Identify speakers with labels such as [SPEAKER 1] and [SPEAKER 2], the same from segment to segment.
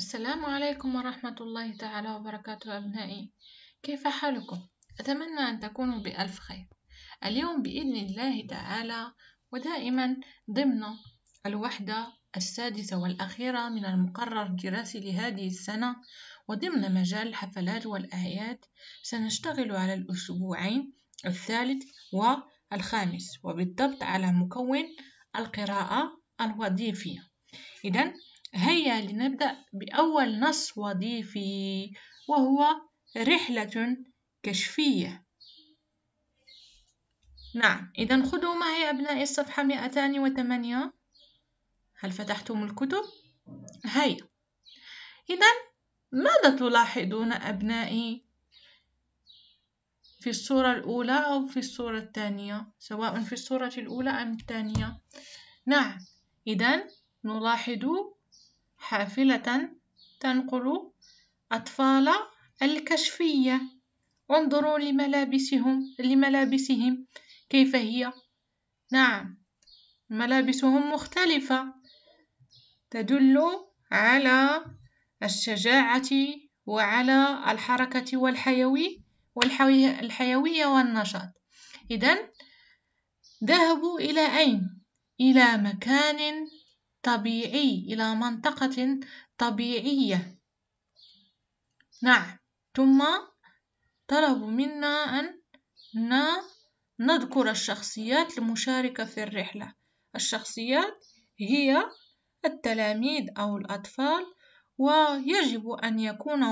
[SPEAKER 1] السلام عليكم ورحمة الله تعالى وبركاته أبنائي كيف حالكم؟ أتمنى أن تكونوا بألف خير اليوم بإذن الله تعالى ودائما ضمن الوحدة السادسة والأخيرة من المقرر الدراسي لهذه السنة وضمن مجال الحفلات والأعياد سنشتغل على الأسبوعين الثالث والخامس وبالضبط على مكون القراءة الوظيفية إذا هيا لنبدأ بأول نص وظيفي وهو رحلة كشفية نعم إذا خذوا معي أبنائي الصفحة 208 هل فتحتم الكتب؟ هيا إذا ماذا تلاحظون أبنائي في الصورة الأولى أو في الصورة الثانية سواء في الصورة الأولى أم الثانية نعم إذا نلاحظ حافلة تنقل أطفال الكشفية انظروا لملابسهم لملابسهم كيف هي نعم ملابسهم مختلفة تدل على الشجاعة وعلى الحركة والحيوي والحيوية والنشاط إذا ذهبوا إلى أين؟ إلى مكان طبيعي إلى منطقة طبيعية نعم ثم طلبوا منا أن نذكر الشخصيات المشاركة في الرحلة الشخصيات هي التلاميذ أو الأطفال ويجب أن يكون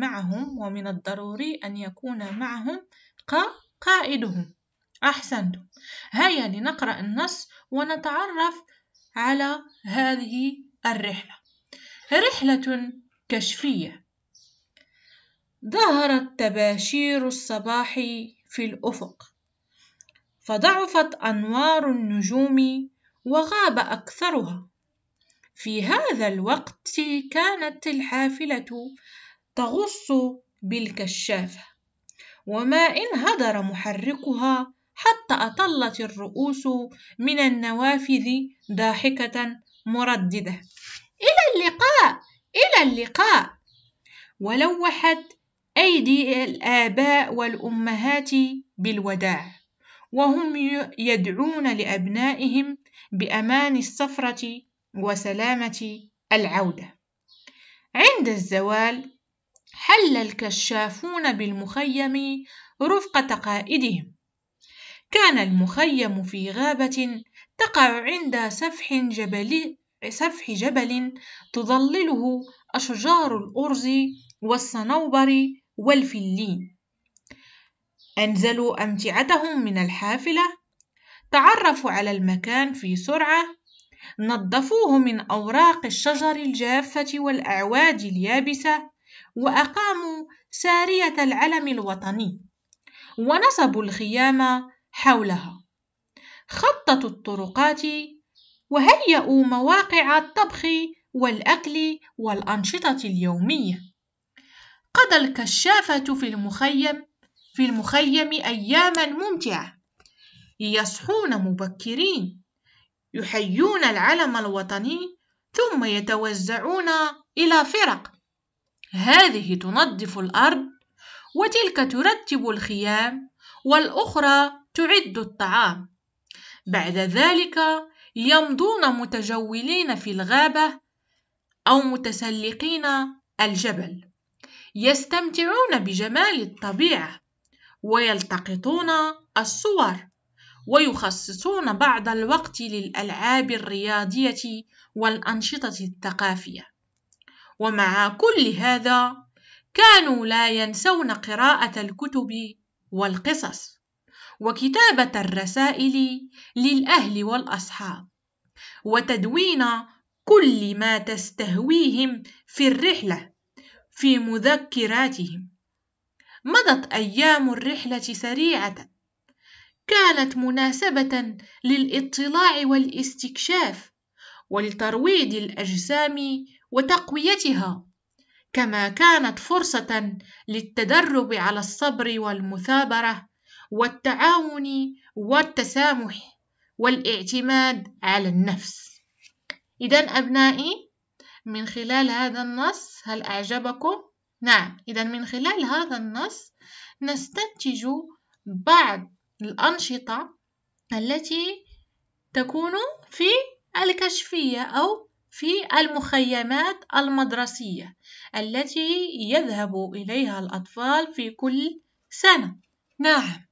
[SPEAKER 1] معهم ومن الضروري أن يكون معهم قائدهم أحسنتم هيا لنقرأ النص ونتعرف على هذه الرحلة رحلة كشفية ظهرت تباشير الصباح في الأفق فضعفت أنوار النجوم وغاب أكثرها في هذا الوقت كانت الحافلة تغص بالكشافة وما إن هدر محركها حتى أطلت الرؤوس من النوافذ ضاحكة مرددة إلى اللقاء إلى اللقاء ولوحت أيدي الآباء والأمهات بالوداع وهم يدعون لأبنائهم بأمان السفرة وسلامة العودة عند الزوال حل الكشافون بالمخيم رفقة قائدهم كان المخيم في غابة تقع عند سفح جبل سفح جبل تظلله أشجار الأرز والصنوبر والفلين أنزلوا أمتعتهم من الحافلة تعرفوا على المكان في سرعة نظفوه من أوراق الشجر الجافة والأعواد اليابسة وأقاموا سارية العلم الوطني ونصبوا الخيام حولها خططوا الطرقات وهيئوا مواقع الطبخ والأكل والأنشطة اليومية قضى الكشافة في المخيم في المخيم أياما ممتعة يصحون مبكرين يحيون العلم الوطني ثم يتوزعون إلى فرق هذه تنظف الأرض وتلك ترتب الخيام والأخرى تعد الطعام بعد ذلك يمضون متجولين في الغابة أو متسلقين الجبل يستمتعون بجمال الطبيعة ويلتقطون الصور ويخصصون بعض الوقت للألعاب الرياضية والأنشطة الثقافية ومع كل هذا كانوا لا ينسون قراءة الكتب والقصص وكتابة الرسائل للأهل والأصحاب وتدوين كل ما تستهويهم في الرحلة في مذكراتهم مضت أيام الرحلة سريعة كانت مناسبة للاطلاع والاستكشاف ولترويض الأجسام وتقويتها كما كانت فرصة للتدرب على الصبر والمثابرة والتعاون والتسامح والاعتماد على النفس إذا أبنائي من خلال هذا النص هل أعجبكم؟ نعم إذا من خلال هذا النص نستنتج بعض الأنشطة التي تكون في الكشفية أو في المخيمات المدرسية التي يذهب إليها الأطفال في كل سنة نعم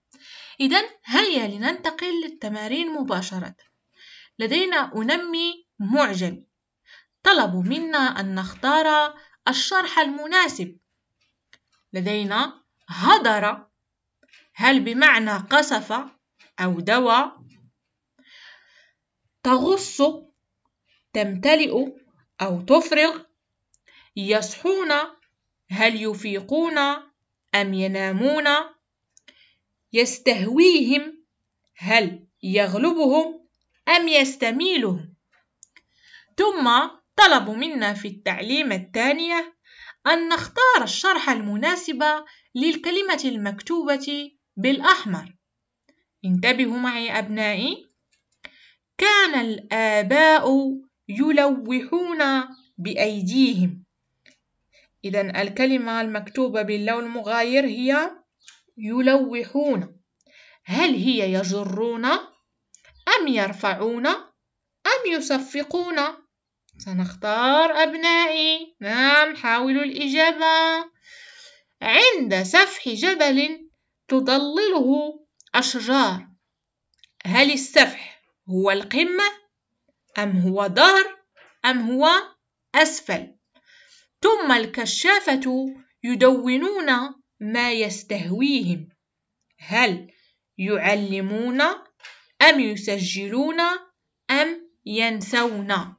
[SPEAKER 1] إذا هيا لننتقل للتمارين مباشرة لدينا أنمي معجم طلبوا منا أن نختار الشرح المناسب لدينا هدر هل بمعنى قصف أو دوى تغص تمتلئ أو تفرغ يصحون هل يفيقون أم ينامون يستهويهم هل يغلبهم أم يستميلهم ثم طلبوا منا في التعليم الثانية أن نختار الشرح المناسب للكلمة المكتوبة بالأحمر انتبهوا معي أبنائي كان الآباء يلوحون بأيديهم إذا الكلمة المكتوبة باللون المغاير هي يلوحون هل هي يجرون أم يرفعون أم يصفقون سنختار أبنائي نعم حاولوا الإجابة عند سفح جبل تضلله أشجار هل السفح هو القمة أم هو ظهر أم هو أسفل ثم الكشافة يدونون ما يستهويهم هل يعلمون أم يسجلون أم ينسون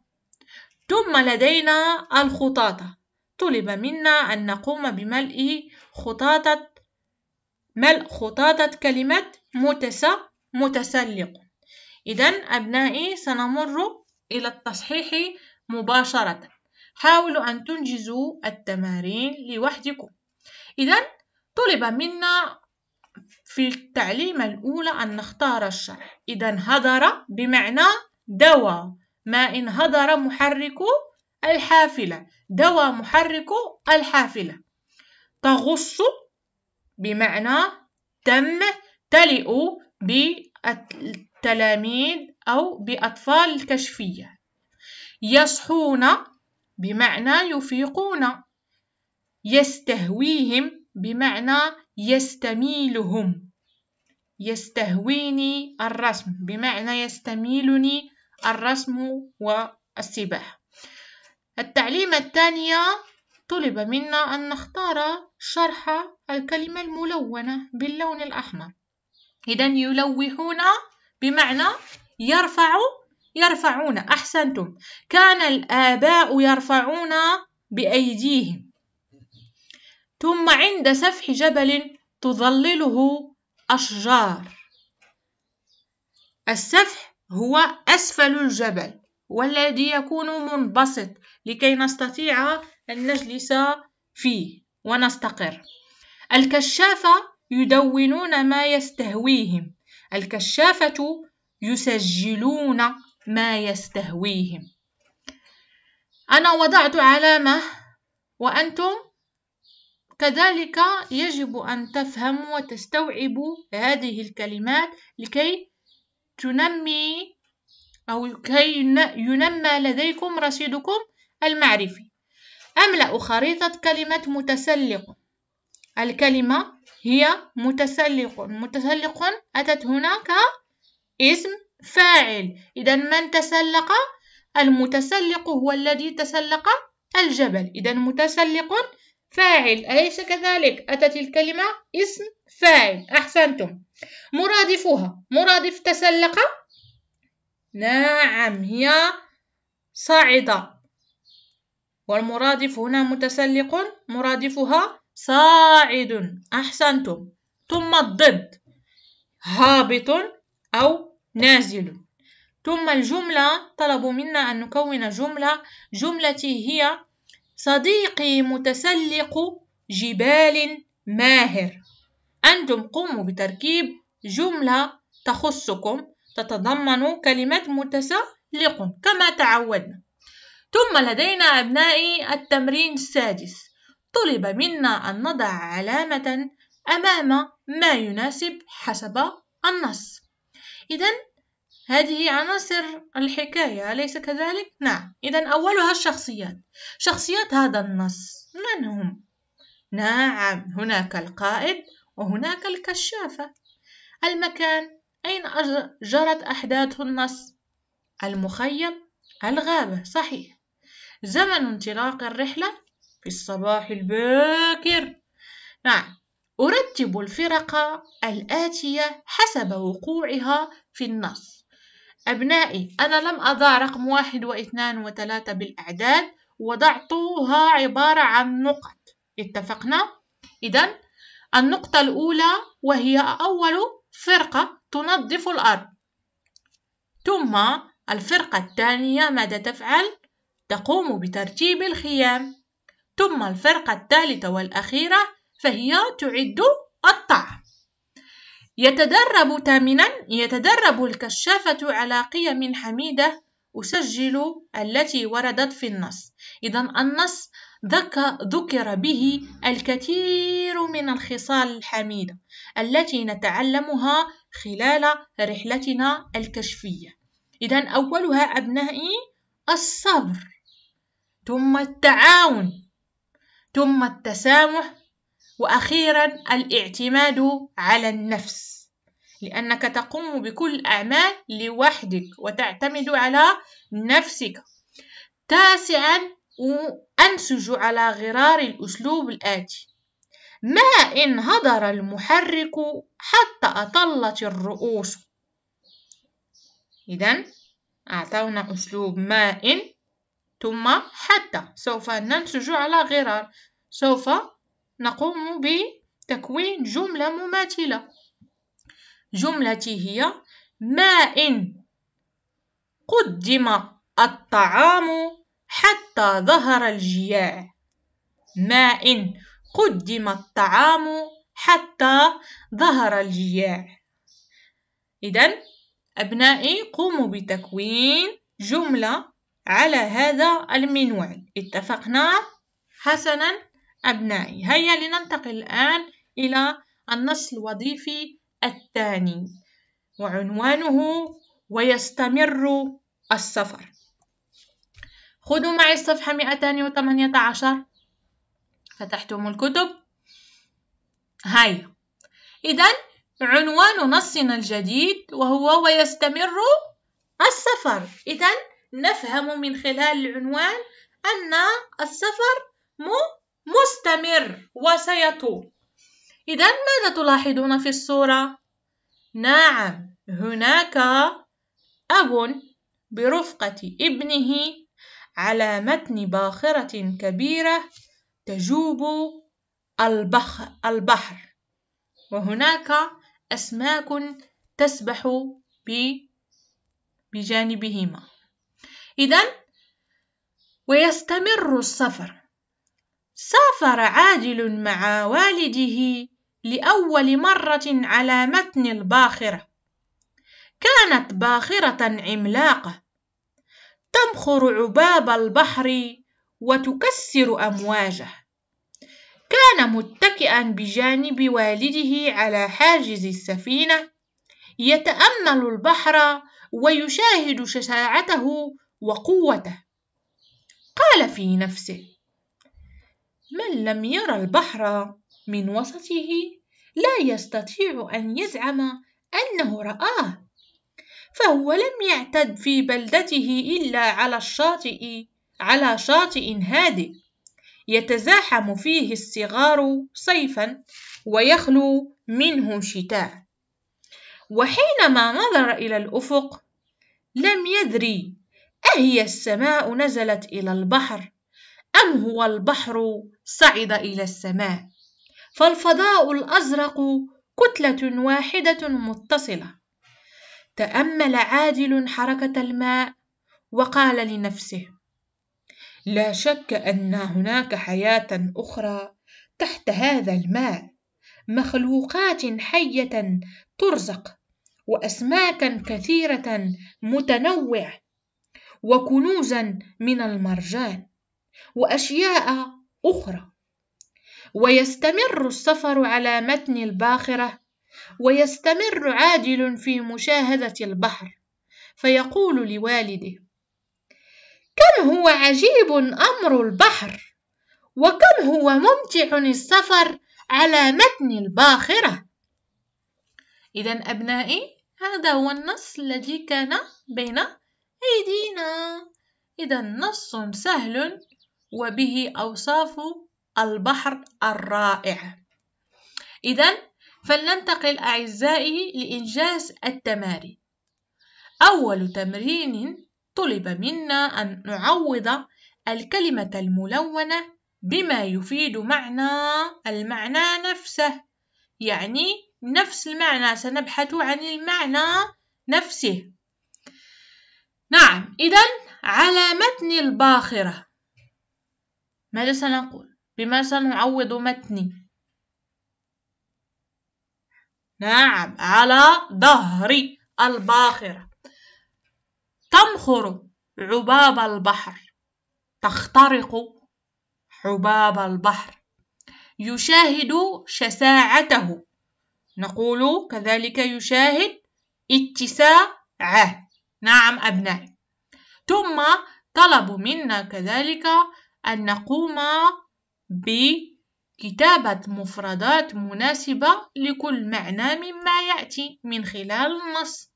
[SPEAKER 1] ثم لدينا الخطاطة طلب منا أن نقوم بملء خطاطة ملء خطاطة كلمة متس متسلق إذا أبنائي سنمر إلى التصحيح مباشرة حاولوا أن تنجزوا التمارين لوحدكم إذا طلب منا في التعليمة الأولى أن نختار الشرح إذا هدر بمعنى دوى ما إن هدر محرك الحافلة دوى محرك الحافلة تغص بمعنى تم تلئ بالتلاميذ أو بأطفال الكشفية يصحون بمعنى يفيقون يستهويهم بمعنى يستميلهم يستهويني الرسم بمعنى يستميلني الرسم والسباحة التعليم الثانية طلب منا أن نختار شرح الكلمة الملونة باللون الأحمر إذا يلوحون بمعنى يرفع يرفعون أحسنتم كان الآباء يرفعون بأيديهم ثم عند سفح جبل تظلله أشجار السفح هو أسفل الجبل والذي يكون منبسط لكي نستطيع أن نجلس فيه ونستقر الكشافة يدونون ما يستهويهم الكشافة يسجلون ما يستهويهم أنا وضعت علامة وأنتم كذلك يجب أن تفهم وتستوعب هذه الكلمات لكي تنمي أو لكي ينمى لديكم رصيدكم المعرفي أملأ خريطة كلمة متسلق الكلمة هي متسلق متسلق أتت هناك اسم فاعل إذا من تسلق المتسلق هو الذي تسلق الجبل إذا متسلق فاعل أليس كذلك؟ أتت الكلمة اسم فاعل أحسنتم مرادفها مرادف تسلق نعم هي صاعدة والمرادف هنا متسلق مرادفها صاعد أحسنتم ثم الضد هابط أو نازل ثم الجملة طلبوا منا أن نكون جملة جملتي هي صديقي متسلق جبال ماهر أنتم قوموا بتركيب جملة تخصكم تتضمن كلمة متسلق كما تعودنا ثم لدينا أبنائي التمرين السادس طلب منا أن نضع علامة أمام ما يناسب حسب النص إذا هذه عناصر الحكاية أليس كذلك؟ نعم إذا أولها الشخصيات شخصيات هذا النص من هم؟ نعم هناك القائد وهناك الكشافة المكان أين جرت أحداث النص؟ المخيم الغابة صحيح زمن انطلاق الرحلة في الصباح الباكر نعم أرتب الفرق الآتية حسب وقوعها في النص أبنائي أنا لم أضع رقم واحد واثنان وثلاثة بالأعداد وضعتها عبارة عن نقط اتفقنا؟ إذا النقطة الأولى وهي أول فرقة تنظف الأرض ثم الفرقة الثانية ماذا تفعل؟ تقوم بترتيب الخيام ثم الفرقة الثالثة والأخيرة فهي تعد الطعام يتدرب ثامنا يتدرب الكشافة على قيم حميدة أسجل التي وردت في النص إذا النص ذكر به الكثير من الخصال الحميدة التي نتعلمها خلال رحلتنا الكشفية إذا أولها أبنائي الصبر ثم التعاون ثم التسامح واخيرا الاعتماد على النفس لانك تقوم بكل الاعمال لوحدك وتعتمد على نفسك تاسعا انسج على غرار الاسلوب الاتي ما ان هدر المحرك حتى اطلت الرؤوس اذا اعطونا اسلوب ما ان ثم حتى سوف ننسج على غرار سوف نقوم بتكوين جملة مماثلة جملتي هي ما إن قدم الطعام حتى ظهر الجياع ما إن قدم الطعام حتى ظهر الجياع إذا أبنائي قوموا بتكوين جملة على هذا المنوال اتفقنا حسنا أبنائي هيا لننتقل الآن إلى النص الوظيفي الثاني وعنوانه ويستمر السفر خذوا معي الصفحة 218 فتحتم الكتب هيا إذا عنوان نصنا الجديد وهو ويستمر السفر إذا نفهم من خلال العنوان أن السفر مو مستمر وسيطول إذا ماذا تلاحظون في الصورة؟ نعم هناك أب برفقة ابنه على متن باخرة كبيرة تجوب البحر, وهناك أسماك تسبح بجانبهما إذا ويستمر السفر سافر عادل مع والده لأول مرة على متن الباخرة كانت باخرة عملاقة تمخر عباب البحر وتكسر أمواجه كان متكئا بجانب والده على حاجز السفينة يتأمل البحر ويشاهد شجاعته وقوته قال في نفسه من لم يرى البحر من وسطه لا يستطيع أن يزعم أنه رآه فهو لم يعتد في بلدته إلا على الشاطئ على شاطئ هادئ يتزاحم فيه الصغار صيفا ويخلو منه شتاء وحينما نظر إلى الأفق لم يدري أهي السماء نزلت إلى البحر أم هو البحر صعد إلى السماء فالفضاء الأزرق كتلة واحدة متصلة تأمل عادل حركة الماء وقال لنفسه لا شك أن هناك حياة أخرى تحت هذا الماء مخلوقات حية ترزق وأسماكا كثيرة متنوعة وكنوزا من المرجان وأشياء أخرى ويستمر السفر على متن الباخرة ويستمر عادل في مشاهدة البحر فيقول لوالده كم هو عجيب أمر البحر وكم هو ممتع السفر على متن الباخرة إذا أبنائي هذا هو النص الذي كان بين أيدينا إذا نص سهل وبه أوصاف البحر الرائع إذا فلننتقل أعزائي لإنجاز التمارين أول تمرين طلب منا أن نعوض الكلمة الملونة بما يفيد معنى المعنى نفسه يعني نفس المعنى سنبحث عن المعنى نفسه نعم إذا على متن الباخرة ماذا سنقول بما سنعوض متني نعم على ظهر الباخرة تمخر عباب البحر تخترق حباب البحر يشاهد شساعته نقول كذلك يشاهد اتساعه نعم أبنائي ثم طلبوا منا كذلك أن نقوم بكتابة مفردات مناسبة لكل معنى مما يأتي من خلال النص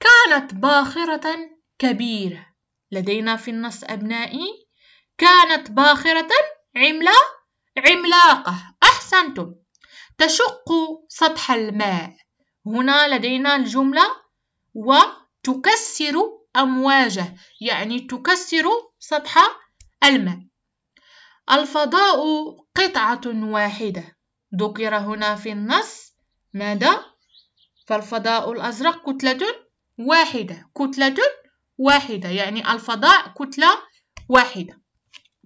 [SPEAKER 1] كانت باخرة كبيرة لدينا في النص أبنائي كانت باخرة عملة عملاقة أحسنتم تشق سطح الماء هنا لدينا الجملة وتكسر أمواجه يعني تكسر سطح الماء الفضاء قطعة واحدة ذكر هنا في النص ماذا؟ فالفضاء الأزرق كتلة واحدة كتلة واحدة يعني الفضاء كتلة واحدة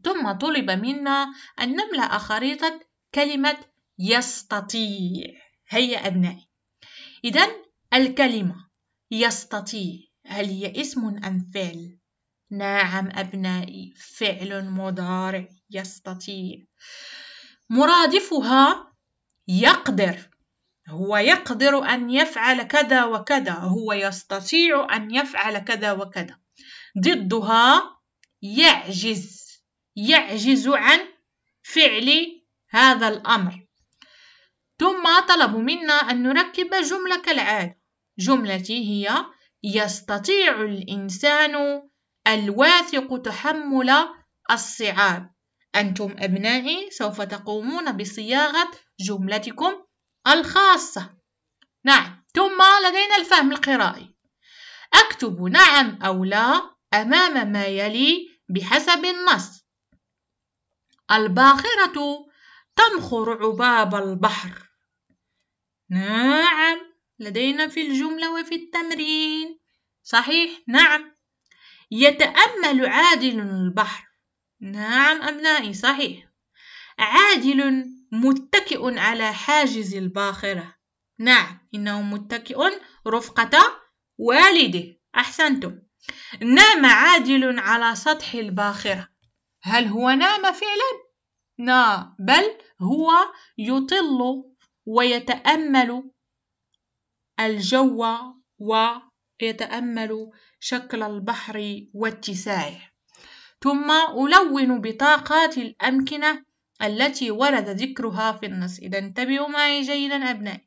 [SPEAKER 1] ثم طلب منا أن نملأ خريطة كلمة يستطيع هيا أبنائي إذا الكلمة يستطيع هل هي اسم أم فعل؟ نعم أبنائي فعل مضارع يستطيع مرادفها يقدر هو يقدر أن يفعل كذا وكذا هو يستطيع أن يفعل كذا وكذا ضدها يعجز يعجز عن فعل هذا الأمر ثم طلبوا منا أن نركب جملة كالعادة جملتي هي يستطيع الإنسان الواثق تحمل الصعاب أنتم أبنائي سوف تقومون بصياغة جملتكم الخاصة نعم ثم لدينا الفهم القرائي أكتب نعم أو لا أمام ما يلي بحسب النص الباخرة تمخر عباب البحر نعم لدينا في الجملة وفي التمرين صحيح نعم يتأمل عادل البحر نعم أبنائي صحيح عادل متكئ على حاجز الباخرة نعم إنه متكئ رفقة والده أحسنتم نام عادل على سطح الباخرة هل هو نام فعلا؟ لا بل هو يطل ويتأمل الجو ويتأمل شكل البحر واتساعه ثم ألون بطاقات الأمكنة التي ورد ذكرها في النص إذا انتبهوا معي جيدا أبنائي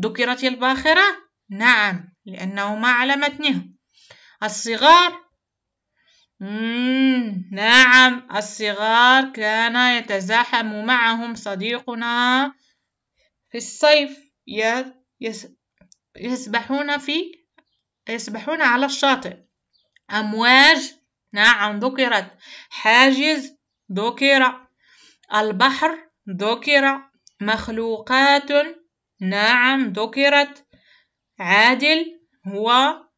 [SPEAKER 1] ذكرت الباخرة نعم لأنه ما على متنه الصغار نعم الصغار كان يتزاحم معهم صديقنا في الصيف يسبحون في يسبحون على الشاطئ أمواج نعم ذكرت حاجز ذكر البحر ذكر مخلوقات نعم ذكرت عادل هو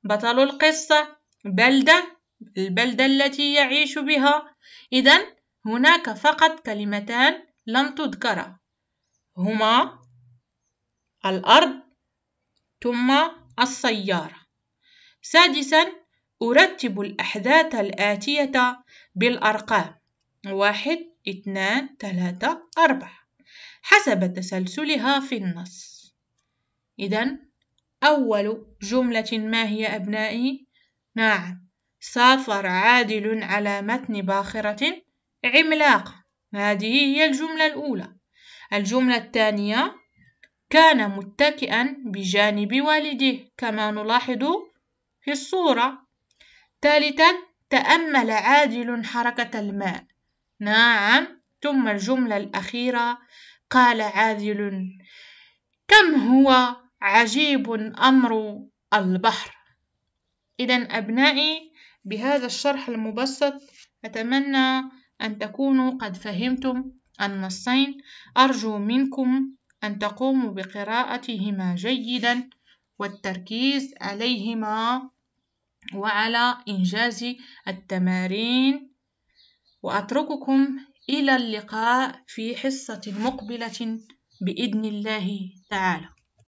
[SPEAKER 1] بطل القصة بلدة البلدة التي يعيش بها إذا هناك فقط كلمتان لم تذكرا هما الأرض ثم السيارة سادسا أرتب الأحداث الآتية بالأرقام واحد اثنان ثلاثة أربعة حسب تسلسلها في النص إذا أول جملة ما هي أبنائي؟ نعم سافر عادل على متن باخرة عملاقة هذه هي الجملة الأولى الجملة الثانية كان متكئا بجانب والده كما نلاحظ في الصورة ثالثا تأمل عادل حركة الماء نعم ثم الجملة الأخيرة قال عادل كم هو عجيب أمر البحر إذا أبنائي بهذا الشرح المبسط أتمنى أن تكونوا قد فهمتم النصين أرجو منكم أن تقوموا بقراءتهما جيدا والتركيز عليهما وعلى إنجاز التمارين وأترككم إلى اللقاء في حصة مقبلة بإذن الله تعالى